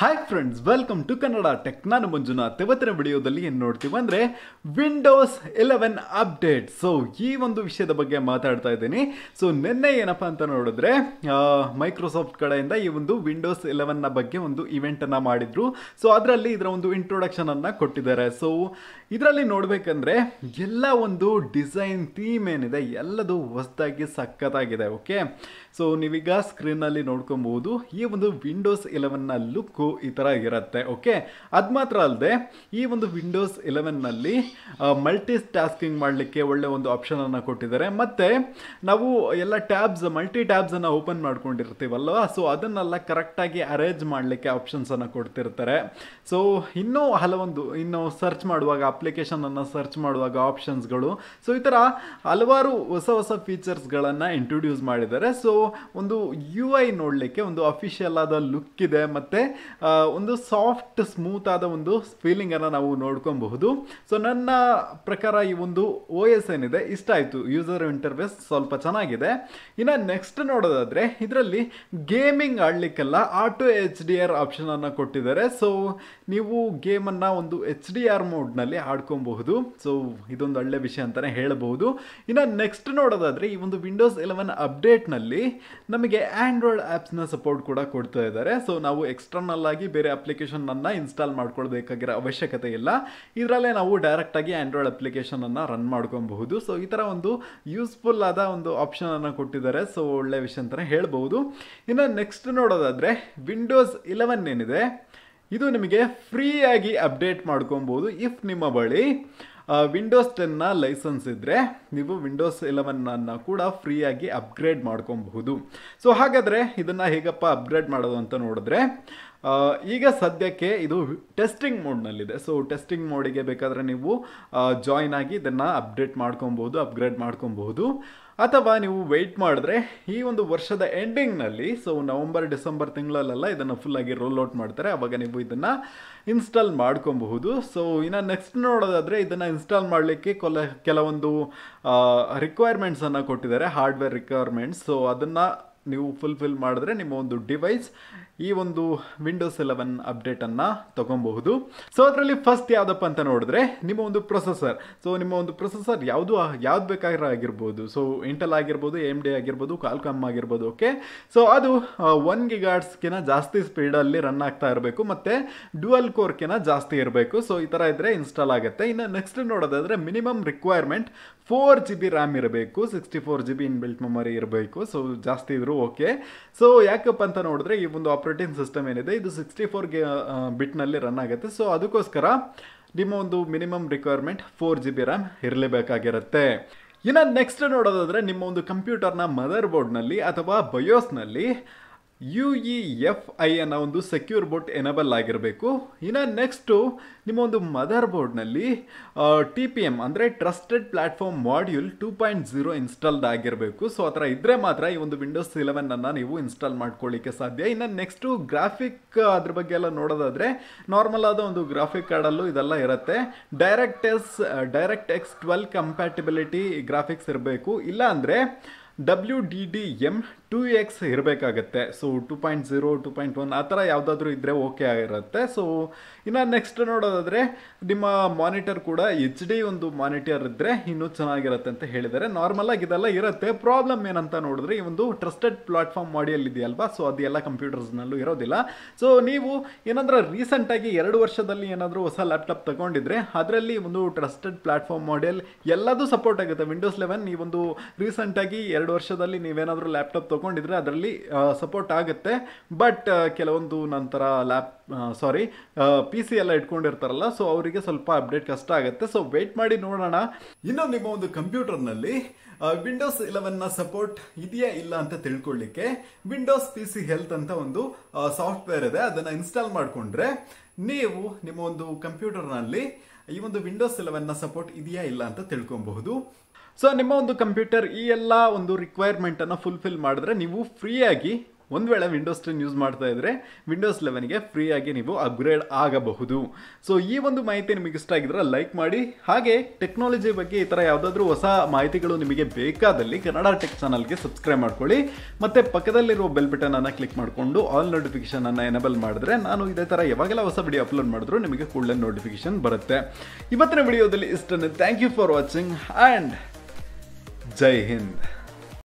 Hi friends welcome to Kannada tech ನಾನು ಮಂಜುನಾಥ್ ಇವತ್ತಿನ ವಿಡಿಯೋದಲ್ಲಿ ಏನು ನೋಡ್ತೀವಿ ಅಂದರೆ ವಿಂಡೋಸ್ ಎಲೆವೆನ್ ಅಪ್ಡೇಟ್ ಸೊ ಈ ಒಂದು ವಿಷಯದ ಬಗ್ಗೆ ಮಾತಾಡ್ತಾ ಇದ್ದೀನಿ ಸೊ ನಿನ್ನೆ ಏನಪ್ಪ ಅಂತ ನೋಡಿದ್ರೆ ಮೈಕ್ರೋಸಾಫ್ಟ್ ಕಡೆಯಿಂದ ಈ ಒಂದು ವಿಂಡೋಸ್ ಎಲೆವೆನ್ನ ಬಗ್ಗೆ ಒಂದು ಇವೆಂಟನ್ನು ಮಾಡಿದರು ಸೊ ಅದರಲ್ಲಿ ಇದರ ಒಂದು ಇಂಟ್ರೊಡಕ್ಷನನ್ನು ಕೊಟ್ಟಿದ್ದಾರೆ ಸೊ ಇದರಲ್ಲಿ ನೋಡಬೇಕಂದ್ರೆ ಎಲ್ಲ ಒಂದು ಡಿಸೈನ್ ಥೀಮ್ ಏನಿದೆ ಎಲ್ಲದು ಹೊಸದಾಗಿ ಸಖತ್ತಾಗಿದೆ ಓಕೆ ಸೊ ನೀವೀಗ ಸ್ಕ್ರೀನಲ್ಲಿ ನೋಡ್ಕೊಬೋದು ಈ ಒಂದು ವಿಂಡೋಸ್ ನ ಲುಕ್ಕು ಈ ಥರ ಇರುತ್ತೆ ಓಕೆ ಅದು ಮಾತ್ರ ಅಲ್ಲದೆ ಈ ಒಂದು ವಿಂಡೋಸ್ ಇಲೆವೆನ್ನಲ್ಲಿ ಮಲ್ಟಿ ಟಾಸ್ಕಿಂಗ್ ಮಾಡಲಿಕ್ಕೆ ಒಳ್ಳೆ ಒಂದು ಆಪ್ಷನನ್ನು ಕೊಟ್ಟಿದ್ದಾರೆ ಮತ್ತು ನಾವು ಎಲ್ಲ ಟ್ಯಾಬ್ಸ್ ಮಲ್ಟಿ ಟ್ಯಾಬ್ಸನ್ನು ಓಪನ್ ಮಾಡ್ಕೊಂಡಿರ್ತೀವಲ್ವ ಸೊ ಅದನ್ನೆಲ್ಲ ಕರೆಕ್ಟಾಗಿ ಅರೇಂಜ್ ಮಾಡಲಿಕ್ಕೆ ಆಪ್ಷನ್ಸನ್ನು ಕೊಡ್ತಿರ್ತಾರೆ ಸೊ ಇನ್ನೂ ಹಲವೊಂದು ಇನ್ನು ಸರ್ಚ್ ಮಾಡುವಾಗ ಅಪ್ಲಿಕೇಶನನ್ನು ಸರ್ಚ್ ಮಾಡುವಾಗ ಆಪ್ಷನ್ಸ್ಗಳು ಸೊ ಈ ಥರ ಹಲವಾರು ಹೊಸ ಹೊಸ ಫೀಚರ್ಸ್ಗಳನ್ನು ಇಂಟ್ರೊಡ್ಯೂಸ್ ಮಾಡಿದ್ದಾರೆ ಸೊ ಒಂದು ಯು ಐ ನೋಡಲಿಕ್ಕೆ ಒಂದು ಅಫಿಷಿಯಲ್ ಆದ ಲುಕ್ ಇದೆ ಮತ್ತು ಒಂದು ಸಾಫ್ಟ್ ಸ್ಮೂತ್ ಆದ ಒಂದು ಫೀಲಿಂಗನ್ನು ನಾವು ನೋಡ್ಕೊಬಹುದು ಸೊ ನನ್ನ ಪ್ರಕಾರ ಈ ಒಂದು ಓ ಎಸ್ ಏನಿದೆ ಇಷ್ಟ ಆಯಿತು ಯೂಸರ್ ಇಂಟರ್ವೇಸ್ ಸ್ವಲ್ಪ ಚೆನ್ನಾಗಿದೆ ಇನ್ನು ನೆಕ್ಸ್ಟ್ ನೋಡೋದಾದರೆ ಇದರಲ್ಲಿ ಗೇಮಿಂಗ್ ಆಡಲಿಕ್ಕೆಲ್ಲ ಆಟೋ ಎಚ್ ಡಿ ಆರ್ ಆಪ್ಷನನ್ನು ಕೊಟ್ಟಿದ್ದಾರೆ ಸೊ ನೀವು ಗೇಮನ್ನು ಒಂದು ಎಚ್ ಡಿ ಆರ್ ಮೋಡ್ನಲ್ಲಿ ಆಡ್ಕೊಬಹುದು ಸೊ ಇದೊಂದು ಒಳ್ಳೆ ವಿಷಯ ಅಂತಲೇ ಹೇಳಬಹುದು ಇನ್ನು ನೆಕ್ಸ್ಟ್ ನೋಡೋದಾದರೆ ಈ ಒಂದು ವಿಂಡೋಸ್ ಎಲೆವೆನ್ ಅಪ್ಡೇಟ್ನಲ್ಲಿ ನಮಗೆ ಆ್ಯಂಡ್ರಾಯ್ಡ್ ಆ್ಯಪ್ಸ್ನ ಸಪೋರ್ಟ್ ಕೂಡ ಕೊಡ್ತಾ ಇದ್ದಾರೆ ಸೊ ನಾವು ಎಕ್ಸ್ಟರ್ನಲ್ ಆಗಿ ಬೇರೆ ಅಪ್ಲಿಕೇಶನನ್ನು ಇನ್ಸ್ಟಾಲ್ ಮಾಡ್ಕೊಳ್ಬೇಕಾಗಿರೋ ಅವಶ್ಯಕತೆ ಇಲ್ಲ ಇದರಲ್ಲೇ ನಾವು ಡೈರೆಕ್ಟಾಗಿ ಆ್ಯಂಡ್ರಾಯ್ಡ್ ಅಪ್ಲಿಕೇಶನನ್ನು ರನ್ ಮಾಡ್ಕೊಬಹುದು ಸೊ ಈ ಥರ ಒಂದು ಯೂಸ್ಫುಲ್ ಆದ ಒಂದು ಆಪ್ಷನನ್ನು ಕೊಟ್ಟಿದ್ದಾರೆ ಸೊ ಒಳ್ಳೆ ವಿಷಯ ಅಂತ ಹೇಳ್ಬೋದು ಇನ್ನು ನೆಕ್ಸ್ಟ್ ನೋಡೋದಾದರೆ ವಿಂಡೋಸ್ ಇಲೆವೆನ್ ಏನಿದೆ ಇದು ನಿಮಗೆ ಫ್ರೀಯಾಗಿ ಅಪ್ಡೇಟ್ ಮಾಡ್ಕೊಬೋದು ಇಫ್ ನಿಮ್ಮ ಬಳಿ ವಿಂಡೋಸ್ ಟೆನ್ನ ಲೈಸೆನ್ಸ್ ಇದ್ದರೆ ನೀವು ವಿಂಡೋಸ್ ಇಲೆವೆನ್ನನ್ನು ಕೂಡ ಫ್ರೀಯಾಗಿ ಅಪ್ಗ್ರೇಡ್ ಮಾಡ್ಕೊಬಹುದು ಸೊ ಹಾಗಾದರೆ ಇದನ್ನು ಹೇಗಪ್ಪ ಅಪ್ಗ್ರೇಡ್ ಮಾಡೋದು ಅಂತ ನೋಡಿದ್ರೆ ಈಗ ಸದ್ಯಕ್ಕೆ ಇದು ಟೆಸ್ಟಿಂಗ್ ಮೋಡ್ನಲ್ಲಿದೆ ಸೊ ಟೆಸ್ಟಿಂಗ್ ಮೋಡಿಗೆ ಬೇಕಾದರೆ ನೀವು ಜಾಯ್ನ್ ಆಗಿ ಇದನ್ನು ಅಪ್ಡೇಟ್ ಮಾಡ್ಕೊಬೋದು ಅಪ್ಗ್ರೇಡ್ ಮಾಡ್ಕೊಬಹುದು ಅಥವಾ ನೀವು ವೆಯ್ಟ್ ಮಾಡಿದ್ರೆ ಈ ಒಂದು ವರ್ಷದ ಎಂಡಿಂಗ್ನಲ್ಲಿ ಸೊ ನವಂಬರ್ ಡಿಸೆಂಬರ್ ತಿಂಗಳಲ್ಲೆಲ್ಲ ಇದನ್ನು ಫುಲ್ಲಾಗಿ ರೋಲ್ ಔಟ್ ಮಾಡ್ತಾರೆ ಆವಾಗ ನೀವು ಇದನ್ನು ಇನ್ಸ್ಟಾಲ್ ಮಾಡ್ಕೊಬಹುದು ಸೊ ಇನ್ನು ನೆಕ್ಸ್ಟ್ ನೋಡೋದಾದರೆ ಇದನ್ನು ಇನ್ಸ್ಟಾಲ್ ಮಾಡಲಿಕ್ಕೆ ಕೊಲ ಕೆಲವೊಂದು ರಿಕ್ವೈರ್ಮೆಂಟ್ಸನ್ನು ಕೊಟ್ಟಿದ್ದಾರೆ ಹಾರ್ಡ್ವೇರ್ ರಿಕ್ವೈರ್ಮೆಂಟ್ಸ್ ಸೊ ಅದನ್ನು ನೀವು ಫುಲ್ಫಿಲ್ ಮಾಡಿದ್ರೆ ನಿಮ್ಮ ಒಂದು ಡಿವೈಸ್ ಈ ಒಂದು ವಿಂಡೋಸ್ ಎಲೆವೆನ್ ಅಪ್ಡೇಟನ್ನು ತಗೊಬಹುದು ಸೊ ಅದರಲ್ಲಿ ಫಸ್ಟ್ ಯಾವುದಪ್ಪ ಅಂತ ನೋಡಿದ್ರೆ ನಿಮ್ಮ ಒಂದು ಪ್ರೊಸೆಸರ್ ಸೊ ನಿಮ್ಮ ಒಂದು ಪ್ರೊಸೆಸರ್ ಯಾವುದು ಯಾವ್ದು ಬೇಕಾಗಿರೋ ಆಗಿರ್ಬೋದು ಸೊ ಇಂಟೆಲ್ ಆಗಿರ್ಬೋದು ಎಮ್ ಡಿ ಆಗಿರ್ಬೋದು ಕಾಲ್ಕಾಮ್ ಆಗಿರ್ಬೋದು ಓಕೆ ಸೊ ಅದು ಒನ್ ಕಿನ ಜಾಸ್ತಿ ಸ್ಪೀಡಲ್ಲಿ ರನ್ ಆಗ್ತಾ ಇರಬೇಕು ಮತ್ತು ಡ್ಯುಯಲ್ ಕೋರ್ಕಿನ ಜಾಸ್ತಿ ಇರಬೇಕು ಸೊ ಈ ಥರ ಇದ್ದರೆ ಇನ್ಸ್ಟಾಲ್ ಆಗುತ್ತೆ ಇನ್ನು ನೆಕ್ಸ್ಟ್ ನೋಡೋದಾದ್ರೆ minimum requirement four G B RAM ಇರಬೇಕು sixty four G B in built memory ಇರಬೇಕು ಸೊ ಜಾಸ್ತಿ ಇದ್ರೂ ಓಕೆ ಸೊ ಯಾಕಪ್ಪ ಅಂತ ನೋಡಿದ್ರೆ ಈ ಒಂದು ಆಪ್ರೇಟಿಂಗ್ ಸಿಸ್ಟಮ್ ಏನಿದೆ ಇದು ಸಿಕ್ಸ್ಟಿ ಫೋರ್ಗೆ ಬಿಟ್ನಲ್ಲಿ ರನ್ ಆಗುತ್ತೆ ಸೊ ಅದಕ್ಕೋಸ್ಕರ ನಿಮ್ಮ ಒಂದು minimum requirement four G B RAM ಇರಲೇಬೇಕಾಗಿರುತ್ತೆ ಇನ್ನು ನೆಕ್ಸ್ಟ್ ನೋಡೋದಾದರೆ ನಿಮ್ಮ ಒಂದು ಕಂಪ್ಯೂಟರ್ನ ಮದರ್ ಬೋರ್ಡ್ನಲ್ಲಿ ಅಥವಾ ಬಯೋಸ್ನಲ್ಲಿ ಯು ಇ ಎಫ್ ಐ ಅನ್ನೋ ಒಂದು ಸೆಕ್ಯೂರ್ ಬೋಟ್ ಎನೇಬಲ್ ಆಗಿರಬೇಕು ಇನ್ನು ನೆಕ್ಸ್ಟು ನಿಮ್ಮ ಒಂದು ಮದರ್ ಬೋರ್ಡ್ನಲ್ಲಿ ಟಿ ಪಿ ಎಮ್ ಅಂದರೆ trusted platform module two point zero installed ಆಗಿರಬೇಕು ಸೊ ಆ ಥರ ಇದ್ದರೆ ಮಾತ್ರ ಈ ಒಂದು ವಿಂಡೋಸ್ ಇಲೆವೆನನ್ನು ನೀವು ಇನ್ಸ್ಟಾಲ್ ಮಾಡ್ಕೊಳ್ಳಿಕ್ಕೆ ಸಾಧ್ಯ ಇನ್ನು ನೆಕ್ಸ್ಟು ಗ್ರಾಫಿಕ್ ಅದ್ರ ಬಗ್ಗೆ ಎಲ್ಲ ನೋಡೋದಾದರೆ ನಾರ್ಮಲ್ ಆದ ಒಂದು ಗ್ರಾಫಿಕ್ ಕಾರ್ಡಲ್ಲೂ ಇದೆಲ್ಲ ಇರುತ್ತೆ direct S direct X twelve compatibility graphics ಇರಬೇಕು ಇಲ್ಲ ಅಂದರೆ W D D M two X ಇರಬೇಕಾಗತ್ತೆ so two point zero two point one ಆ ಥರ ಯಾವುದಾದ್ರೂ ಇದ್ದರೆ ಓಕೆ ಆಗಿರುತ್ತೆ ಸೊ ಇನ್ನು ನೆಕ್ಸ್ಟ್ ನೋಡೋದಾದರೆ ನಿಮ್ಮ ಮಾನಿಟರ್ ಕೂಡ ಎಚ್ ಡಿ ಒಂದು ಮಾನಿಟರ್ ಇದ್ದರೆ ಇನ್ನೂ ಚೆನ್ನಾಗಿರುತ್ತೆ ಅಂತ ಹೇಳಿದ್ದಾರೆ ನಾರ್ಮಲಾಗಿ ಇದೆಲ್ಲ ಇರುತ್ತೆ ಪ್ರಾಬ್ಲಮ್ ಏನಂತ ನೋಡಿದ್ರೆ ಈ ಒಂದು ಟ್ರಸ್ಟೆಡ್ ಪ್ಲಾಟ್ಫಾರ್ಮ್ ಮಾಡಿಯಲ್ಲಿ ಇದೆಯಲ್ವಾ ಸೊ ಅದೆಲ್ಲ ಕಂಪ್ಯೂಟರ್ಸ್ನಲ್ಲೂ ಇರೋದಿಲ್ಲ ಸೊ ನೀವು ಏನಂದ್ರೆ ರೀಸೆಂಟಾಗಿ ಎರಡು ವರ್ಷದಲ್ಲಿ ಏನಾದರೂ ಹೊಸ ಲ್ಯಾಪ್ಟಾಪ್ ತಗೊಂಡಿದ್ರೆ ಅದರಲ್ಲಿ ಒಂದು ಟ್ರಸ್ಟೆಡ್ ಪ್ಲಾಟ್ಫಾರ್ಮ್ ಮಾಡೆಲ್ ಎಲ್ಲದೂ ಸಪೋರ್ಟ್ ಆಗುತ್ತೆ ವಿಂಡೋಸ್ ಲೆವೆನ್ ಈ ಒಂದು ರೀಸೆಂಟಾಗಿ ಎರಡು ವರ್ಷದಲ್ಲಿ ನೀವೇನಾದರೂ ಲ್ಯಾಪ್ಟಾಪ್ ತಗೊಂಡಿದ್ರೆ ಅದರಲ್ಲಿ ಸಪೋರ್ಟ್ ಆಗುತ್ತೆ ಬಟ್ ಕೆಲವೊಂದು ನಂತರ ಲ್ಯಾಪ್ ಸಾರಿ ಪಿ ಸಿ ಎಲ್ಲ ಇಟ್ಕೊಂಡಿರ್ತಾರಲ್ಲ ಸೊ ಅವರಿಗೆ ಸ್ವಲ್ಪ ಅಪ್ಡೇಟ್ ಕಷ್ಟ ಆಗುತ್ತೆ ಸೊ ವೆಯ್ಟ್ ಮಾಡಿ ನೋಡೋಣ ಇನ್ನು ನಿಮ್ಮ ಒಂದು ಕಂಪ್ಯೂಟರ್ನಲ್ಲಿ ವಿಂಡೋಸ್ ಇಲೆವೆನ್ನ ಸಪೋರ್ಟ್ ಇದೆಯಾ ಇಲ್ಲ ಅಂತ ತಿಳ್ಕೊಳ್ಳಿಕ್ಕೆ ವಿಂಡೋಸ್ ಪಿ ಸಿ ಹೆಲ್ತ್ ಅಂತ ಒಂದು ಸಾಫ್ಟ್ವೇರ್ ಇದೆ ಅದನ್ನು ಇನ್ಸ್ಟಾಲ್ ಮಾಡಿಕೊಂಡ್ರೆ ನೀವು ನಿಮ್ಮ ಒಂದು ಕಂಪ್ಯೂಟರ್ನಲ್ಲಿ ಈ ಒಂದು ವಿಂಡೋಸ್ ಇಲೆವೆನ್ನ ಸಪೋರ್ಟ್ ಇದೆಯಾ ಇಲ್ಲ ಅಂತ ತಿಳ್ಕೊಬಹುದು ಸೊ ನಿಮ್ಮ ಒಂದು ಕಂಪ್ಯೂಟರ್ ಈ ಎಲ್ಲ ಒಂದು ರಿಕ್ವೈರ್ಮೆಂಟನ್ನು ಫುಲ್ಫಿಲ್ ಮಾಡಿದ್ರೆ ನೀವು ಫ್ರೀಯಾಗಿ ಒಂದು ವೇಳೆ ವಿಂಡೋಸ್ ಟೆನ್ ಯೂಸ್ ಮಾಡ್ತಾ ಇದ್ದರೆ ವಿಂಡೋಸ್ ಲೆವೆನ್ಗೆ ಫ್ರೀಯಾಗಿ ನೀವು ಅಪ್ಗ್ರೇಡ್ ಆಗಬಹುದು ಸೊ ಈ ಒಂದು ಮಾಹಿತಿ ನಿಮಗೆ ಇಷ್ಟ ಆಗಿದ್ರೆ ಲೈಕ್ ಮಾಡಿ ಹಾಗೆ ಟೆಕ್ನಾಲಜಿ ಬಗ್ಗೆ ಈ ಥರ ಯಾವುದಾದ್ರೂ ಹೊಸ ಮಾಹಿತಿಗಳು ನಿಮಗೆ ಬೇಕಾದಲ್ಲಿ ಕನ್ನಡ ಟೆಕ್ ಚಾನಲ್ಗೆ ಸಬ್ಸ್ಕ್ರೈಬ್ ಮಾಡ್ಕೊಳ್ಳಿ ಮತ್ತು ಪಕ್ಕದಲ್ಲಿರುವ ಬೆಲ್ ಬಟನನ್ನು ಕ್ಲಿಕ್ ಮಾಡಿಕೊಂಡು ಆಲ್ ನೋಟಿಫಿಕೇಷನನ್ನು ಎನೇಬಲ್ ಮಾಡಿದ್ರೆ ನಾನು ಇದೇ ಥರ ಯಾವಾಗೆಲ್ಲ ಹೊಸ ವಿಡಿಯೋ ಅಪ್ಲೋಡ್ ಮಾಡಿದ್ರು ನಿಮಗೆ ಕೂಡಲೇ ನೋಟಿಫಿಕೇಷನ್ ಬರುತ್ತೆ ಇವತ್ತಿನ ವಿಡಿಯೋದಲ್ಲಿ ಇಷ್ಟನ್ನು thank you for watching and Jai Hind.